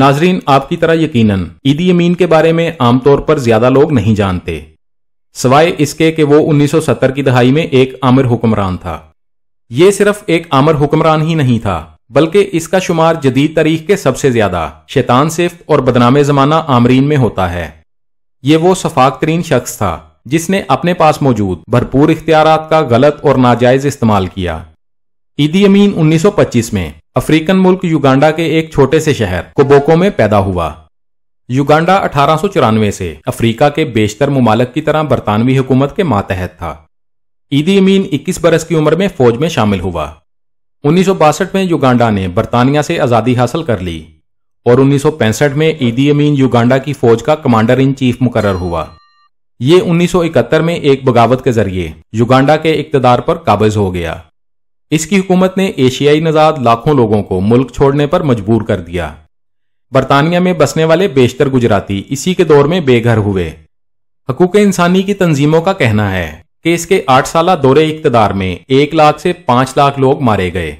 नाजरीन आपकी तरह यकीनन ईदी अमीन के बारे में आमतौर पर ज्यादा लोग नहीं जानते सवाए इसके कि वो 1970 की दहाई में एक आमिर हुक्मरान था ये सिर्फ एक आमिर हुक्मरान ही नहीं था बल्कि इसका शुमार जदीद तारीख के सबसे ज्यादा शैतान सिफ और बदनामे जमाना आमरीन में होता है ये वो शफाक तरीन शख्स था जिसने अपने पास मौजूद भरपूर इख्तियार का गलत और नाजायज इस्तेमाल किया ईदी अमीन 1925 में अफ्रीकन मुल्क युगांडा के एक छोटे से शहर कोबोको में पैदा हुआ युगांडा अठारह से अफ्रीका के बेशतर ममालक की तरह बरतानवी हुकूमत के मातहत था ईदी अमीन 21 बरस की उम्र में फौज में शामिल हुआ उन्नीस में युगांडा ने बरतानिया से आज़ादी हासिल कर ली और उन्नीस में ईदी अमीन युगांडा की फौज का कमांडर इन चीफ मुकर हुआ ये 1971 में एक बगावत के जरिए युगांडा के इकतदार पर काबज हो गया इसकी हुकूमत ने एशियाई नजाद लाखों लोगों को मुल्क छोड़ने पर मजबूर कर दिया बरतानिया में बसने वाले बेशतर गुजराती इसी के दौर में बेघर हुए हकूक इंसानी की तंजीमों का कहना है कि इसके आठ साल दौरे इकतदार में एक लाख से पांच लाख लोग मारे गए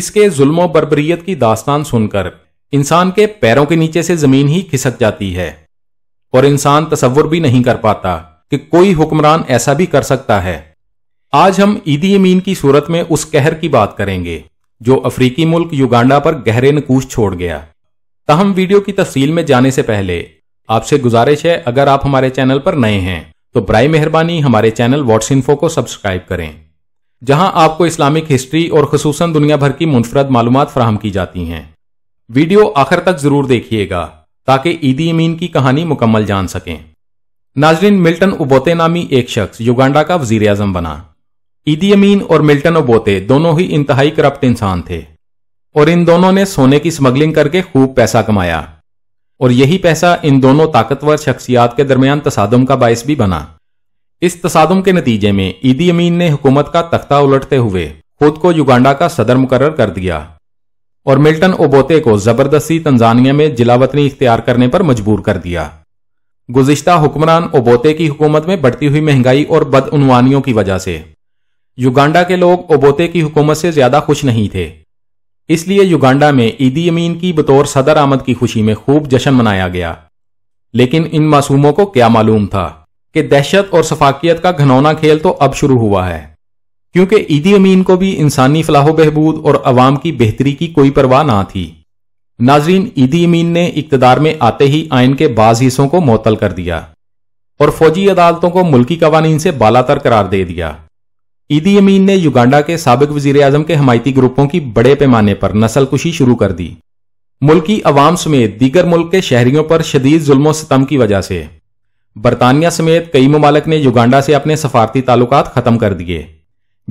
इसके जुल्म बरबरीत की दास्तान सुनकर इंसान के पैरों के नीचे से जमीन ही खिसक जाती है और इंसान तस्वुर भी नहीं कर पाता कि कोई हुक्मरान ऐसा भी कर सकता है आज हम ईदी अमीन की सूरत में उस कहर की बात करेंगे जो अफ्रीकी मुल्क युगांडा पर गहरे नकूश छोड़ गया तहम वीडियो की तफसील में जाने से पहले आपसे गुजारिश है अगर आप हमारे चैनल पर नए हैं तो ब्राय मेहरबानी हमारे चैनल वॉट्स इन्फो को सब्सक्राइब करें जहां आपको इस्लामिक हिस्ट्री और खसूस दुनिया भर की मुनफरद मालूम फ्राहम की जाती हैं वीडियो आखिर तक जरूर देखिएगा ताकि ईदी अमीन की कहानी मुकम्मल जान सकें नाजरीन मिल्टन उबोते नामी एक शख्स युगांडा का वजीर अजम बना ईदी अमीन और मिल्टन ओबोते दोनों ही इंतहाई करप्ट इंसान थे और इन दोनों ने सोने की स्मगलिंग करके खूब पैसा कमाया और यही पैसा इन दोनों ताकतवर शख्सियात के दरमियान तसादम का बायस भी बना इस तसादम के नतीजे में ईदी अमीन ने हुकूमत का तख्ता उलटते हुए खुद को युगांडा का सदर मुकर कर दिया और मिल्टन ओबोते को जबरदस्ती तंजानिया में जिलावतनी इख्तियार करने पर मजबूर कर दिया गुजश्ता हुक्मरान ओबोते की हुकूमत में बढ़ती हुई महंगाई और बदउनवानियों की वजह से युगांडा के लोग ओबोते की हुकूमत से ज्यादा खुश नहीं थे इसलिए युगांडा में ईदी अमीन की बतौर सदर आमद की खुशी में खूब जश्न मनाया गया लेकिन इन मासूमों को क्या मालूम था कि दहशत और सफाकियत का घनौना खेल तो अब शुरू हुआ है क्योंकि ईदी अमीन को भी इंसानी फलाहो बहबूद और अवाम की बेहतरी की कोई परवाह ना थी नाजरीन ईदी अमीन ने इकतदार में आते ही आयन के बाज हिस्सों को मअतल कर दिया और फौजी अदालतों को मुल्की कवानीन से बालातर करार दे दिया ईदी अमीन ने युगांडा के सबक वजीर अजम के हमायती ग्रुपों की बड़े पैमाने पर नस्लकुशी शुरू कर दी मुल्क की अवाम समेत दीगर मुल्क के शहरियों पर शदीद जुल्मों सितम की वजह से बरतानिया समेत कई ममालक ने युगांडा से अपने सफारती ताल्लुक खत्म कर दिए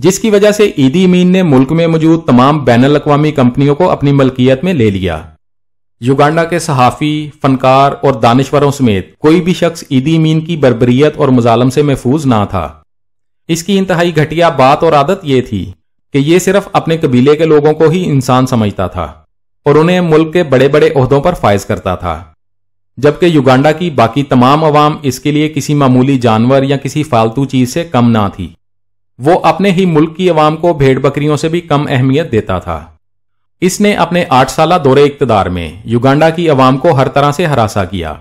जिसकी वजह से ईदी अमीन ने मुल्क में मौजूद तमाम बैन अवी कंपनियों को अपनी मलकियत में ले लिया युगांडा के सहाफ़ी फनकार और दानश्वरों समेत कोई भी शख्स ईदी अमीन की बरबरीत और मुजालम से महफूज ना था इसकी इंतहाई घटिया बात और आदत यह थी कि यह सिर्फ अपने कबीले के लोगों को ही इंसान समझता था और उन्हें मुल्क के बड़े बड़े अहदों पर फायज करता था जबकि युगांडा की बाकी तमाम अवाम इसके लिए किसी मामूली जानवर या किसी फालतू चीज से कम ना थी वो अपने ही मुल्क की अवाम को भेड़ बकरियों से भी कम अहमियत देता था इसने अपने आठ साल दौरे इकतदार में युगांडा की अवाम को हर तरह से हरासा किया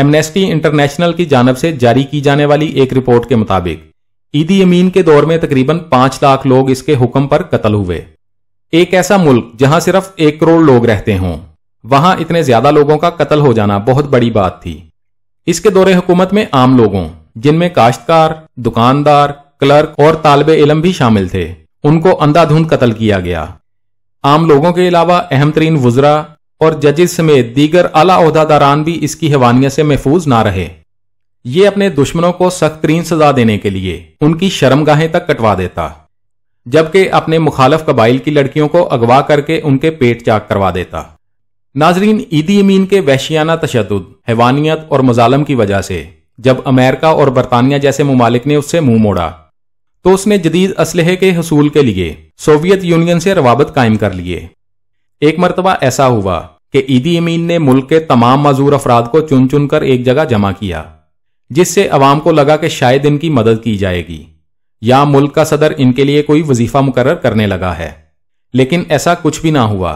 एमनेस्टी इंटरनेशनल की जानब से जारी की जाने वाली एक रिपोर्ट के मुताबिक ईदी अमीन के दौर में तकरीबन पांच लाख लोग इसके हुक्म पर कत्ल हुए एक ऐसा मुल्क जहां सिर्फ एक करोड़ लोग रहते हों वहां इतने ज्यादा लोगों का कत्ल हो जाना बहुत बड़ी बात थी इसके दौरे हुकूमत में आम लोगों जिनमें काश्तकार दुकानदार क्लर्क और तालब इलम भी शामिल थे उनको अंधाधुंध कत्ल किया गया आम लोगों के अलावा अहम तरीन वज्रा और जजिस समेत दीगर अलाहदारान भी इसकी हवानियत से महफूज ना रहे ये अपने दुश्मनों को सख्त तरीन सजा देने के लिए उनकी शर्मगाहें तक कटवा देता जबकि अपने मुखालफ कबाइल की लड़कियों को अगवा करके उनके पेट चाक करवा देता नाजरीन ईदी अमीन के वहशियाना तशद हैवानियत और मजालम की वजह से जब अमेरिका और बरतानिया जैसे ममालिक ने उससे मुंह मोड़ा तो उसने जदीद इसलहे के हसूल के लिए सोवियत यूनियन से रवाबत कायम कर लिए एक मरतबा ऐसा हुआ कि ईदी अमीन ने मुल्क के तमाम मजूर अफराद को चुन चुनकर एक जगह जमा किया जिससे अवाम को लगा कि शायद इनकी मदद की जाएगी या मुल्क का सदर इनके लिए कोई वजीफा मुकर करने लगा है लेकिन ऐसा कुछ भी ना हुआ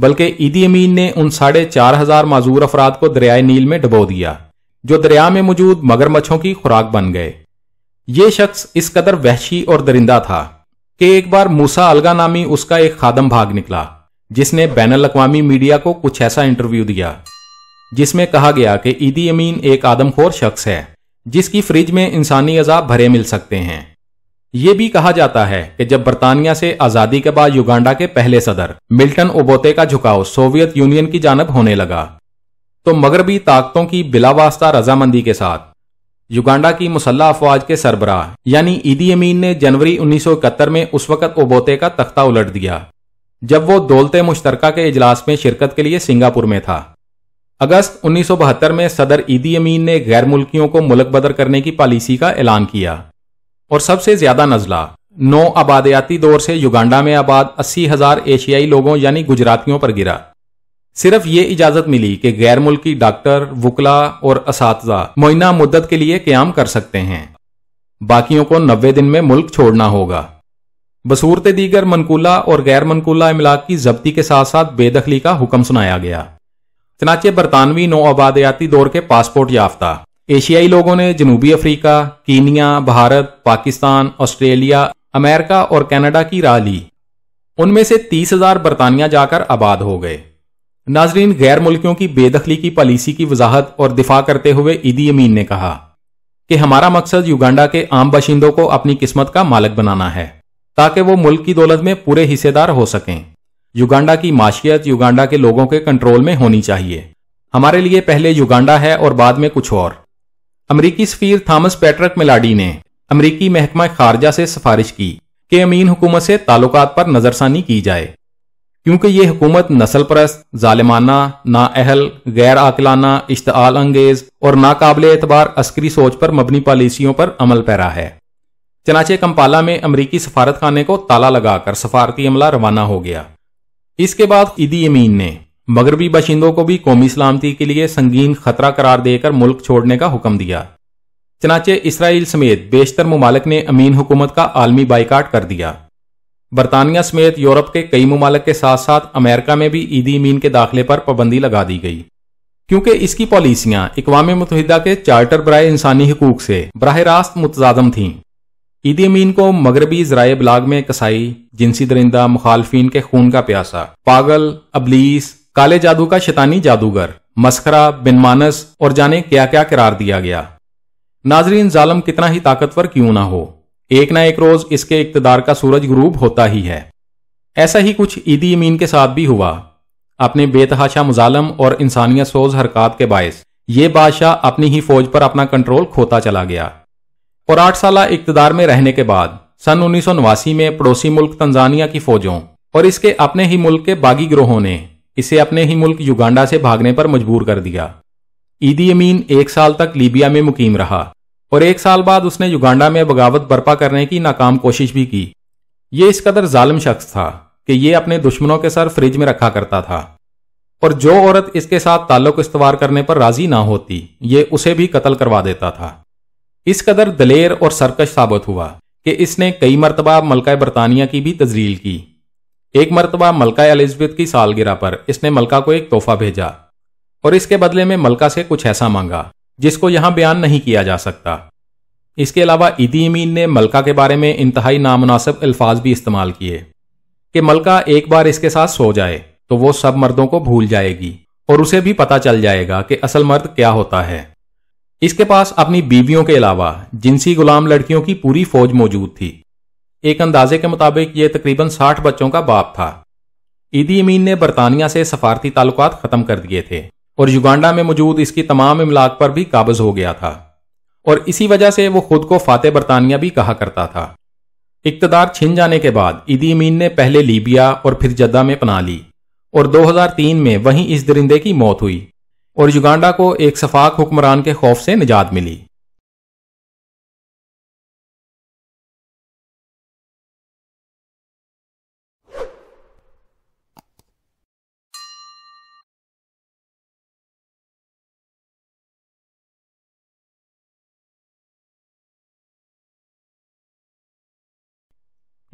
बल्कि ईदी अमीन ने उन साढ़े चार हजार माजूर अफराद को दरियाए नील में डबो दिया जो दरिया में मौजूद मगरमच्छों की खुराक बन गए ये शख्स इस कदर वहशी और दरिंदा था कि एक बार मूसा अलगा नामी उसका एक खादम भाग निकला जिसने बैन अवी मीडिया को कुछ ऐसा इंटरव्यू दिया जिसमें कहा गया कि ईदी अमीन एक आदमखोर शख्स है जिसकी फ्रिज में इंसानी अजाब भरे मिल सकते हैं ये भी कहा जाता है कि जब बरतानिया से आजादी के बाद युगांडा के पहले सदर मिल्टन ओबोते का झुकाव सोवियत यूनियन की जानब होने लगा तो मगरबी ताकतों की बिलावास्ता रजामंदी के साथ युगांडा की मुसल्ला अफवाज के सरबराह यानी ईदी अमीन ने जनवरी इकहत्तर में उस वक्त ओबोते का तख्ता उलट दिया जब वो दौलते मुश्तरका के इजलास में शिरकत के लिए सिंगापुर में था अगस्त उन्नीस में सदर ईदी अमीन ने गैर मुल्कियों को मुलक बदर करने की पॉलिसी का ऐलान किया और सबसे ज्यादा नजला नौ आबादयाती दौर से युगांडा में आबाद अस्सी हजार एशियाई लोगों यानी गुजरातियों पर गिरा सिर्फ ये इजाजत मिली कि गैर मुल्की डॉक्टर वकला और इस मोइना मुद्दत के लिए क्याम कर सकते हैं बाकियों को नब्बे दिन में मुल्क छोड़ना होगा बसूरत दीगर मनकूला और गैर मनकूला इमलाक की जब्ती के साथ साथ बेदखली का हुक्म सुनाया गया चनाचे बरतानवी नौ आबादयाती दौर के पासपोर्ट याफ्ता एशियाई लोगों ने जनूबी Africa Kenya Bharat Pakistan Australia America और कनाडा की राह ली उनमें से तीस हजार बरतानिया जाकर आबाद हो गए नाजरीन गैर मुल्कियों की बेदखली की पॉलिसी की वजाहत और दिफा करते हुए ईदी अमीन ने कहा कि हमारा मकसद युगांडा के आम बाशिंदों को अपनी किस्मत का मालिक बनाना है ताकि वो मुल्क की दौलत में पूरे हिस्सेदार हो सकें युगांडा की माशियत युगांडा के लोगों के कंट्रोल में होनी चाहिए हमारे लिए पहले युगांडा है और बाद में कुछ और अमरीकी सफीर थॉमस पैट्रक मिलाडी ने अमरीकी महकमा खारजा से सिफारिश की कि अमीन हुकूमत से ताल्लुक पर नज़रसानी की जाए क्योंकि ये हुकूमत नस्ल परस्त ना नाअहल गैर आकलाना इश्तआल अंगेज और नाकबिल एतबार अस्करी सोच पर मबनी पॉलिसियों पर अमल पैरा है चनाचे कंपाला में अमरीकी सफारतखाने को ताला लगाकर सफारती अमला रवाना हो गया इसके बाद ईदी अमीन ने मगरबी बाशिंदों को भी कौमी सलामती के लिए संगीन खतरा करार देकर मुल्क छोड़ने का हुक्म दिया चनाचे इसराइल समेत बेशतर ममालक ने अमीन हुकूमत का आलमी बाइकाट कर दिया बरतानिया समेत यूरोप के कई ममालक के साथ साथ अमेरिका में भी ईदी अमीन के दाखिले पर पाबंदी लगा दी गई क्योंकि इसकी पॉलिसियां इकवाम मुतहदा के चार्टर बरए इंसानी हकूक से बरह रास्त मुतजादम थीं ईदी अमीन को मगरबी जराये बलाग में कसाई जिनसी दरिंदा मुखालफी के खून का प्यासा पागल अबलीस काले जादू का शैतानी जादूगर मस्करा बिनमानस और जाने क्या क्या करार दिया गया नाजरीन जालम कितना ही ताकतवर क्यों ना हो एक ना एक रोज इसके इकतदार का सूरज गुरूब होता ही है ऐसा ही कुछ ईदी अमीन के साथ भी हुआ अपने बेतहाशा मुजालम और इंसानियत सोज हरकत के बायस ये बादशाह अपनी ही फौज पर अपना कंट्रोल खोता चला गया और आठ साल इकतदार में रहने के बाद सन उन्नीस में पड़ोसी मुल्क तंजानिया की फौजों और इसके अपने ही मुल्क के बागी ग्रोहों ने इसे अपने ही मुल्क युगांडा से भागने पर मजबूर कर दिया ईदी अमीन एक साल तक लीबिया में मुकीम रहा और एक साल बाद उसने युगांडा में बगावत बर्पा करने की नाकाम कोशिश भी की ये इस कदर जालिम शख्स था कि ये अपने दुश्मनों के सर फ्रिज में रखा करता था और जो औरत इसके साथ ताल्लुक इस्तवार करने पर राजी ना होती ये उसे भी कत्ल करवा देता था इस कदर दलेर और सरकश साबित हुआ कि इसने कई मरतबा मलका बरतानिया की भी तजलील की एक मरतबा मलका एलिजबेथ की सालगिरह पर इसने मलका को एक तोहफा भेजा और इसके बदले में मलका से कुछ ऐसा मांगा जिसको यहां बयान नहीं किया जा सकता इसके अलावा ईदी अमीन ने मलका के बारे में इंतहाई नामनासिब अल्फाज भी इस्तेमाल किए कि मलका एक बार इसके साथ सो जाए तो वो सब मर्दों को भूल जाएगी और उसे भी पता चल जाएगा कि असल मर्द क्या होता है इसके पास अपनी बीवियों के अलावा जिनसी गुलाम लड़कियों की पूरी फौज मौजूद थी एक अंदाजे के मुताबिक ये तकरीबन साठ बच्चों का बाप था ईदी अमीन ने बरतानिया से सफारती ताल्लुकात ख़त्म कर दिए थे और युगांडा में मौजूद इसकी तमाम इमलाक पर भी काबज हो गया था और इसी वजह से वो खुद को फाते बरतानिया भी कहा करता था इकतदार छिन जाने के बाद ईदी अमीन ने पहले लीबिया और फिर जद्दा में पना ली और 2003 में वहीं इस दरिंदे की मौत हुई और युगांडा को एक सफाक हुक्मरान के खौफ से निजात मिली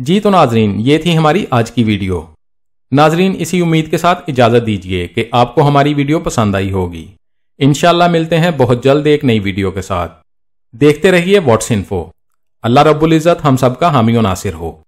जी तो नाजरीन ये थी हमारी आज की वीडियो नाजरीन इसी उम्मीद के साथ इजाज़त दीजिए कि आपको हमारी वीडियो पसंद आई होगी इनशाला मिलते हैं बहुत जल्द एक नई वीडियो के साथ देखते रहिए व्हाट्स इन्फो अल्लाह रबुल्जत हम सबका हामी नासिर हो